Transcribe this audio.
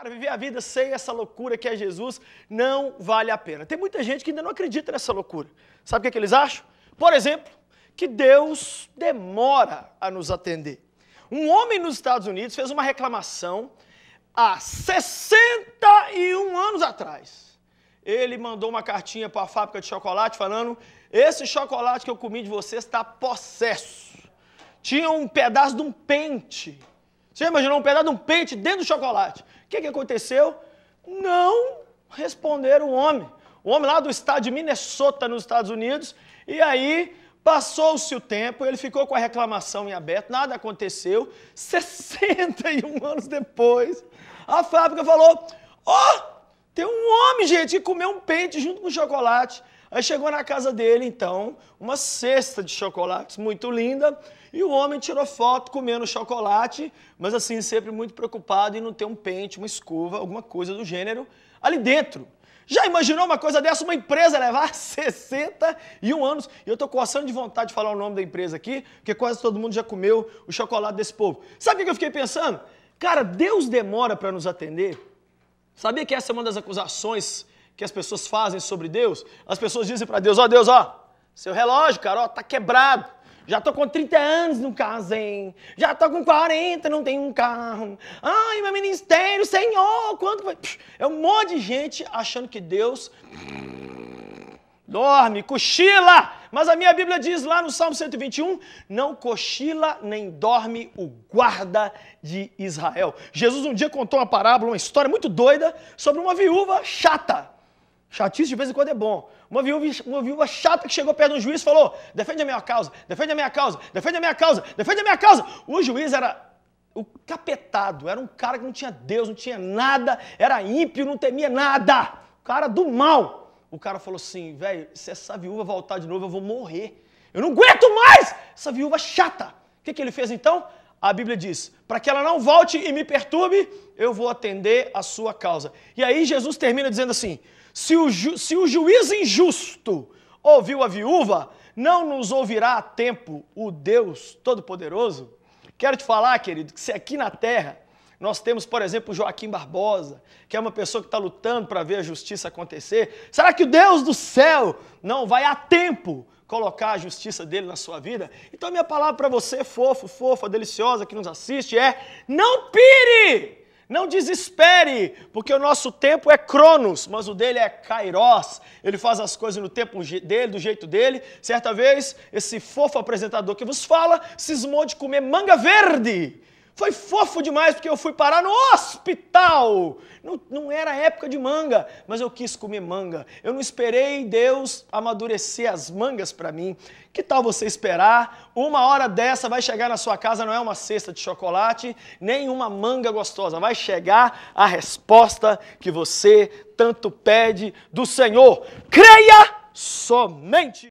Cara, viver a vida sem essa loucura que é Jesus não vale a pena. Tem muita gente que ainda não acredita nessa loucura. Sabe o que, é que eles acham? Por exemplo, que Deus demora a nos atender. Um homem nos Estados Unidos fez uma reclamação há 61 anos atrás. Ele mandou uma cartinha para a fábrica de chocolate falando: Esse chocolate que eu comi de você está possesso. Tinha um pedaço de um pente. Você imaginou um pedaço de um pente dentro do chocolate? que, que aconteceu? Não responderam o homem. O homem lá do estado de Minnesota, nos Estados Unidos, e aí Passou-se o tempo, ele ficou com a reclamação em aberto, nada aconteceu. 61 anos depois, a fábrica falou: Ó, oh, tem um homem, gente, que comeu um pente junto com chocolate. Aí chegou na casa dele, então, uma cesta de chocolates muito linda, e o homem tirou foto comendo chocolate, mas assim, sempre muito preocupado em não ter um pente, uma escova, alguma coisa do gênero ali dentro. Já imaginou uma coisa dessa? Uma empresa levar 61 anos. E eu estou coçando de vontade de falar o nome da empresa aqui, porque quase todo mundo já comeu o chocolate desse povo. Sabe o que eu fiquei pensando? Cara, Deus demora para nos atender. Sabia que essa é uma das acusações que as pessoas fazem sobre Deus, as pessoas dizem para Deus: Ó oh, Deus, ó, seu relógio, cara, ó, tá quebrado. Já tô com 30 anos, não casei. Já tô com 40, não tenho um carro. Ai, meu ministério, Senhor, quanto vai... É um monte de gente achando que Deus dorme, cochila. Mas a minha Bíblia diz lá no Salmo 121: não cochila nem dorme o guarda de Israel. Jesus um dia contou uma parábola, uma história muito doida sobre uma viúva chata. Chatice de vez em quando é bom. Uma viúva, uma viúva chata que chegou perto do juiz e falou: defende a minha causa, defende a minha causa, defende a minha causa, defende a minha causa. O juiz era o capetado, era um cara que não tinha Deus, não tinha nada, era ímpio, não temia nada. Cara do mal. O cara falou assim: velho, se essa viúva voltar de novo, eu vou morrer. Eu não aguento mais essa viúva chata. O que, que ele fez então? a Bíblia diz: para que ela não volte e me perturbe, eu vou atender a sua causa. E aí Jesus termina dizendo assim: se o, ju, se o juiz injusto ouviu a viúva, não nos ouvirá a tempo o Deus Todo-Poderoso? Quero te falar, querido, que se aqui na terra nós temos, por exemplo, Joaquim Barbosa, que é uma pessoa que está lutando para ver a justiça acontecer. Será que o Deus do céu não vai a tempo colocar a justiça dele na sua vida? Então, minha palavra para você, fofo, fofa, deliciosa, que nos assiste, é: não pire! Não desespere, porque o nosso tempo é Cronos, mas o dele é Kairos. Ele faz as coisas no tempo dele, do jeito dele. Certa vez, esse fofo apresentador que vos fala cismou de comer manga verde. Foi fofo demais porque eu fui parar no hospital. Não, não era época de manga, mas eu quis comer manga. Eu não esperei Deus amadurecer as mangas para mim. Que tal você esperar? Uma hora dessa vai chegar na sua casa, não é uma cesta de chocolate, nem uma manga gostosa. Vai chegar a resposta que você tanto pede do Senhor. Creia somente!